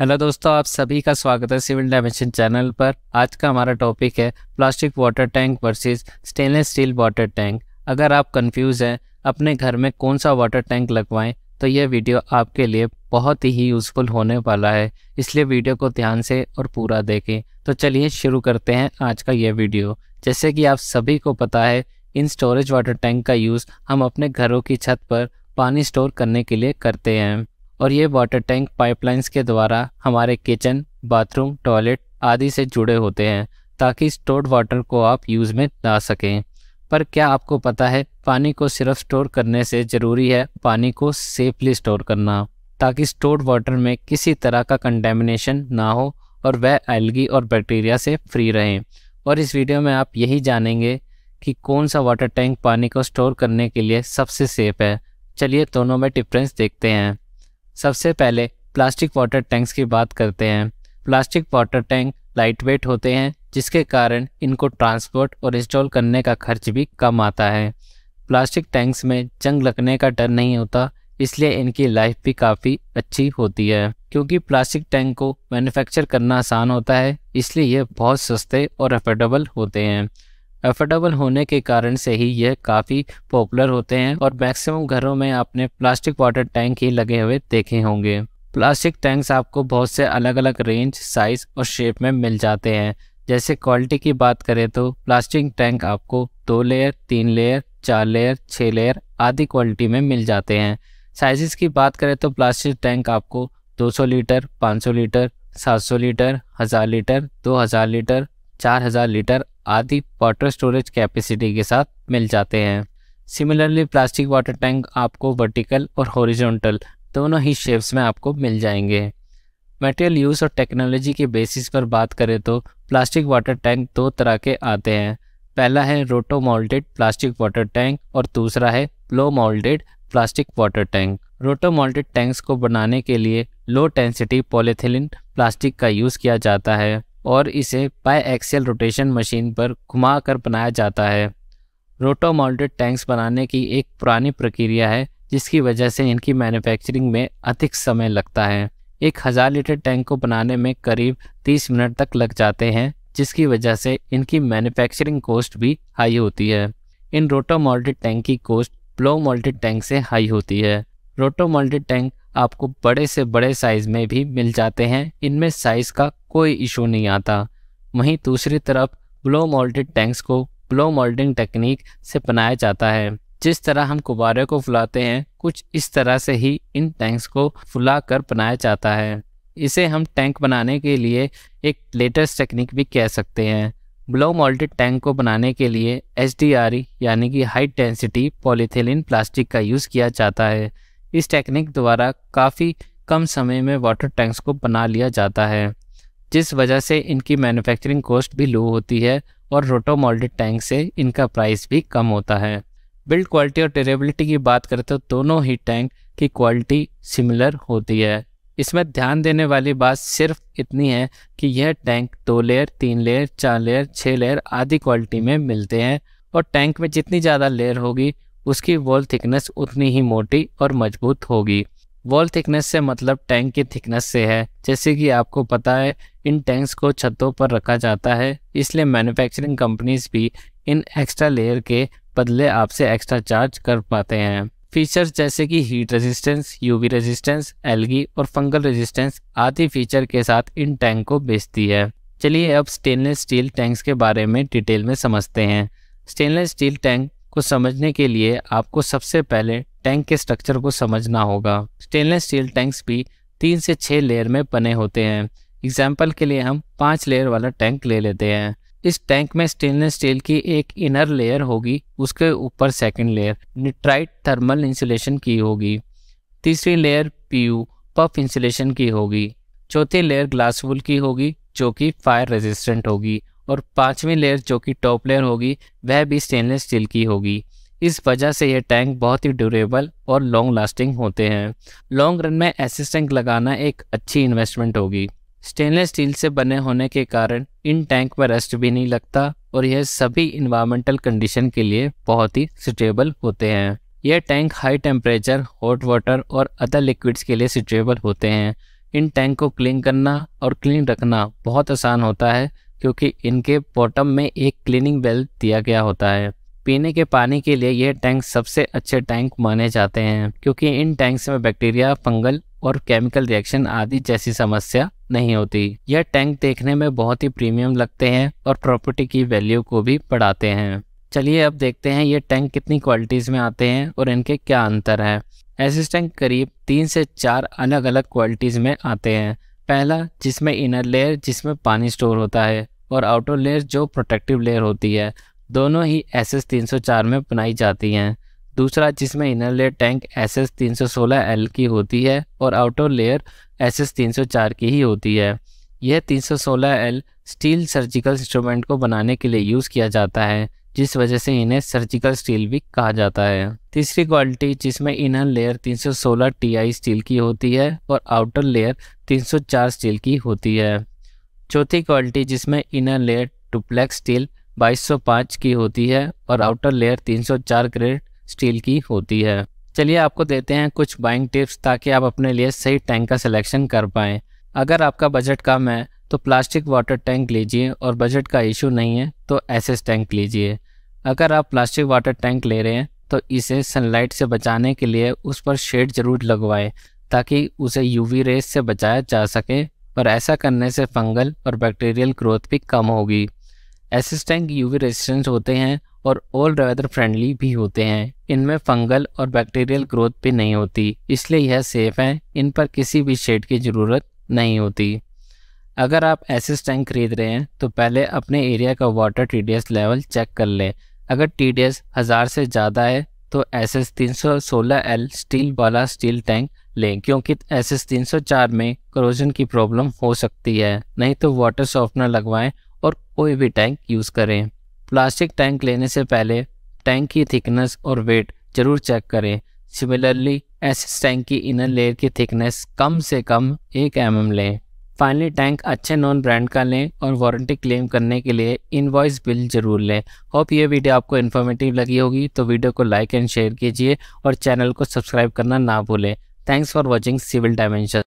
hello दोस्तों आप सभी का स्वागत है सिविल डायमेंशन चैनल पर आज का हमारा टॉपिक है plastic water tank versus stainless steel water tank अगर आप कंफ्यूज हैं अपने घर में कौन सा वाटर टैंक लगवाएं तो यह वीडियो आपके लिए बहुत ही यूज़फुल होने वाला है इसलिए वीडियो को ध्यान से और पूरा देखें तो चलिए शुरू करते हैं आज का यह वीडियो जैसे कि आप सभी को पता है इन स्टोरेज वाटर टैंक का यूज़ हम अपने घरों की छत पर पानी स्टोर करने के लिए करते हैं और ये वाटर टैंक पाइपलाइंस के द्वारा हमारे किचन बाथरूम टॉयलेट आदि से जुड़े होते हैं ताकि स्टोर्ड वाटर को आप यूज़ में ला सकें पर क्या आपको पता है पानी को सिर्फ स्टोर करने से ज़रूरी है पानी को सेफली स्टोर करना ताकि स्टोर्ड वाटर में किसी तरह का कंटेमिनेशन ना हो और वह एल्गी और बैक्टीरिया से फ्री रहें और इस वीडियो में आप यही जानेंगे कि कौन सा वाटर टैंक पानी को स्टोर करने के लिए सबसे सेफ़ है चलिए दोनों में डिफ्रेंस देखते हैं सबसे पहले प्लास्टिक वाटर टैंक्स की बात करते हैं प्लास्टिक वाटर टैंक लाइटवेट होते हैं जिसके कारण इनको ट्रांसपोर्ट और इंस्टॉल करने का खर्च भी कम आता है प्लास्टिक टैंक्स में जंग लगने का डर नहीं होता इसलिए इनकी लाइफ भी काफ़ी अच्छी होती है क्योंकि प्लास्टिक टैंक को मैन्युफैक्चर करना आसान होता है इसलिए ये बहुत सस्ते और अफोर्डेबल होते हैं अफोर्डेबल होने के कारण से ही यह काफ़ी पॉपुलर होते हैं और मैक्सिमम घरों में आपने प्लास्टिक वाटर टैंक ही लगे हुए देखे होंगे प्लास्टिक टैंक्स आपको बहुत से अलग अलग रेंज साइज़ और शेप में मिल जाते हैं जैसे क्वालिटी की बात करें तो प्लास्टिक टैंक आपको दो लेयर तीन लेयर चार लेयर छः लेयर आदि क्वालिटी में मिल जाते हैं साइज़ की बात करें तो प्लास्टिक टैंक आपको 200 litre 500 litre 700 litre 1000 litre 2000 litre 4000 litre आदि वाटर स्टोरेज कैपेसिटी के साथ मिल जाते हैं सिमिलरली प्लास्टिक वाटर टैंक आपको वर्टिकल और हॉरिजॉन्टल दोनों ही शेप्स में आपको मिल जाएंगे मटेरियल यूज़ और टेक्नोलॉजी के बेसिस पर बात करें तो प्लास्टिक वाटर टैंक दो तरह के आते हैं पहला है रोटो मोल्टेड प्लास्टिक वाटर टैंक और दूसरा है blow moulded plastic water tank roto moulded tanks को बनाने के लिए लो टेंसिटी पॉलीथिलिन प्लास्टिक का यूज़ किया जाता है और इसे पाई एक्सेल रोटेशन मशीन पर कर बनाया जाता है रोटो माउंटेड टैंक्स बनाने की एक पुरानी प्रक्रिया है जिसकी वजह से इनकी मैन्युफैक्चरिंग में अधिक समय लगता है एक हज़ार लीटर टैंक को बनाने में करीब तीस मिनट तक लग जाते हैं जिसकी वजह से इनकी मैन्युफैक्चरिंग कॉस्ट भी हाई होती है इन रोटो माउंटेड टैंक की कॉस्ट ब्लो मोल्टेड टैंक से हाई होती है रोटो माउंटेड टैंक आपको बड़े से बड़े साइज़ में भी मिल जाते हैं इनमें साइज़ का कोई इशू नहीं आता वहीं दूसरी तरफ ब्लो मोल्टेड टैंक्स को ब्लो मोल्डिंग टेक्निक से बनाया जाता है जिस तरह हम गुब्बारे को फुलाते हैं कुछ इस तरह से ही इन टैंक्स को फुला कर बनाया जाता है इसे हम टैंक बनाने के लिए एक लेटेस्ट टेक्निक भी कह सकते हैं ब्लो मोल्टेड टैंक को बनाने के लिए एच यानी कि हाई डेंसिटी पॉलीथिलीन प्लास्टिक का यूज़ किया जाता है इस टेक्निक द्वारा काफ़ी कम समय में वाटर टैंक्स को बना लिया जाता है जिस वजह से इनकी मैन्युफैक्चरिंग कॉस्ट भी लो होती है और रोटोमोल्डेड टैंक से इनका प्राइस भी कम होता है बिल्ड क्वालिटी और टेरेबिलिटी की बात करें तो दोनों ही टैंक की क्वालिटी सिमिलर होती है इसमें ध्यान देने वाली बात सिर्फ इतनी है कि यह टैंक दो लेयर तीन लेयर चार लेयर छः लेयर आदि क्वालिटी में मिलते हैं और टैंक में जितनी ज़्यादा लेयर होगी उसकी वॉल थिकनेस उतनी ही मोटी और मजबूत होगी वॉल थिकनेस से मतलब टैंक की थिकनेस से है जैसे कि आपको पता है इन टैंक्स को छतों पर रखा जाता है इसलिए मैन्युफैक्चरिंग कंपनीज भी इन एक्स्ट्रा लेयर के बदले आपसे एक्स्ट्रा चार्ज कर पाते हैं फीचर्स जैसे कि heat resistance UV resistance algae और फंगल रेजिस्टेंस आदि फीचर के साथ इन टैंक को बेचती है चलिए अब स्टेनलेस स्टील टैंक्स के बारे में डिटेल में समझते हैं स्टेनलेस स्टील टैंक को समझने के लिए आपको सबसे पहले टैंक के स्ट्रक्चर को समझना होगा स्टेनलेस स्टील टैंक्स भी तीन से छः लेयर में बने होते हैं एग्जाम्पल के लिए हम पाँच लेयर वाला टैंक ले लेते हैं इस टैंक में स्टेनलेस स्टील की एक इनर लेयर होगी उसके ऊपर second layer nitrite thermal insulation की होगी तीसरी लेयर पीयू पफ इंसुलेशन की होगी चौथी लेयर ग्लास वूल की होगी जो कि फायर रेजिस्टेंट होगी और पांचवी लेयर जो कि टॉप लेयर होगी वह भी स्टेनलेस स्टील की होगी इस वजह से ये टैंक बहुत ही ड्यूरेबल और लॉन्ग लास्टिंग होते हैं लॉन्ग रन में एसिस टैंक लगाना एक अच्छी इन्वेस्टमेंट होगी स्टेनलेस स्टील से बने होने के कारण इन टैंक पर रस्ट भी नहीं लगता और यह सभी इन्वायरमेंटल कंडीशन के लिए बहुत ही सुटेबल होते हैं यह tank high temperature hot water और अदर लिक्विड्स के लिए सुटेबल होते हैं इन टैंक को क्लीन करना और क्लीन रखना बहुत आसान होता है क्योंकि इनके बॉटम में एक क्लीनिंग बेल्ट दिया गया होता है पीने के पानी के लिए यह टैंक सबसे अच्छे टैंक माने जाते हैं क्योंकि इन टैंक्स में बैक्टीरिया फंगल और केमिकल रिएक्शन आदि जैसी समस्या नहीं होती यह टैंक देखने में बहुत ही प्रीमियम लगते हैं और प्रॉपर्टी की वैल्यू को भी बढ़ाते हैं चलिए अब देखते हैं ये टैंक कितनी क्वालिटीज़ में आते हैं और इनके क्या अंतर हैं ऐसे टैंक करीब तीन से चार अलग अलग क्वालिटीज़ में आते हैं पहला जिसमें इनर लेयर जिसमें पानी स्टोर होता है और आउटर लेयर जो प्रोटेक्टिव लेयर होती है दोनों ही एस एस तीन सौ चार में बनाई जाती हैं दूसरा जिसमें inner layer tank S S तीन सौ सोलह एल की होती है और आउटर लेयर एस एस तीन सौ चार की ही होती है यह तीन सौ सोलह एल स्टील सर्जिकल इंस्ट्रूमेंट को बनाने के लिए यूज़ किया जाता है जिस वजह से इन्हें सर्जिकल स्टील भी कहा जाता है तीसरी क्वालिटी जिसमें इनर लेयर 316 टीआई स्टील की होती है और आउटर लेयर 304 स्टील की होती है चौथी क्वालिटी जिसमें इनर लेयर डुप्लेक्स स्टील 2205 की होती है और आउटर लेयर 304 ग्रेड स्टील की होती है चलिए आपको देते हैं कुछ बाइंग टिप्स ताकि आप अपने लिए सही टैंक का सिलेक्शन कर पाएँ अगर आपका बजट कम है तो प्लास्टिक वाटर टैंक लीजिए और बजट का इशू नहीं है तो एस टैंक लीजिए अगर आप प्लास्टिक वाटर टैंक ले रहे हैं तो इसे सनलाइट से बचाने के लिए उस पर शेड ज़रूर लगवाएं ताकि उसे यूवी रेस से बचाया जा सके और ऐसा करने से फंगल और बैक्टीरियल ग्रोथ भी कम होगी एसिस्टेंट टैंक यूवी रेजिस्टेंस होते हैं और ऑल वेदर फ्रेंडली भी होते हैं इनमें फंगल और बैक्टीरियल ग्रोथ भी नहीं होती इसलिए यह सेफ हैं इन पर किसी भी शेड की ज़रूरत नहीं होती अगर आप एसिस टैंक खरीद रहे हैं तो पहले अपने एरिया का वाटर टी लेवल चेक कर लें अगर टी डी हज़ार से ज़्यादा है तो एस एस तीन सौ सोलह एल स्टील वाला स्टील टैंक लें क्योंकि एस एस तीन सौ चार में क्रोजन की प्रॉब्लम हो सकती है नहीं तो वाटर सॉफ्टनर लगवाएं और कोई भी टैंक यूज़ करें प्लास्टिक टैंक लेने से पहले टैंक की थिकनेस और वेट ज़रूर चेक करें सिमिलरली एस टैंक की इनर लेयर की थिकनेस कम से कम एक एम mm लें फाइनली टैंक अच्छे नॉन ब्रांड का लें और वारंटी क्लेम करने के लिए इनवॉइस बिल ज़रूर लें होप ये वीडियो आपको इन्फॉर्मेटिव लगी होगी तो वीडियो को लाइक एंड शेयर कीजिए और चैनल को सब्सक्राइब करना ना भूलें thanks for watching civil dimension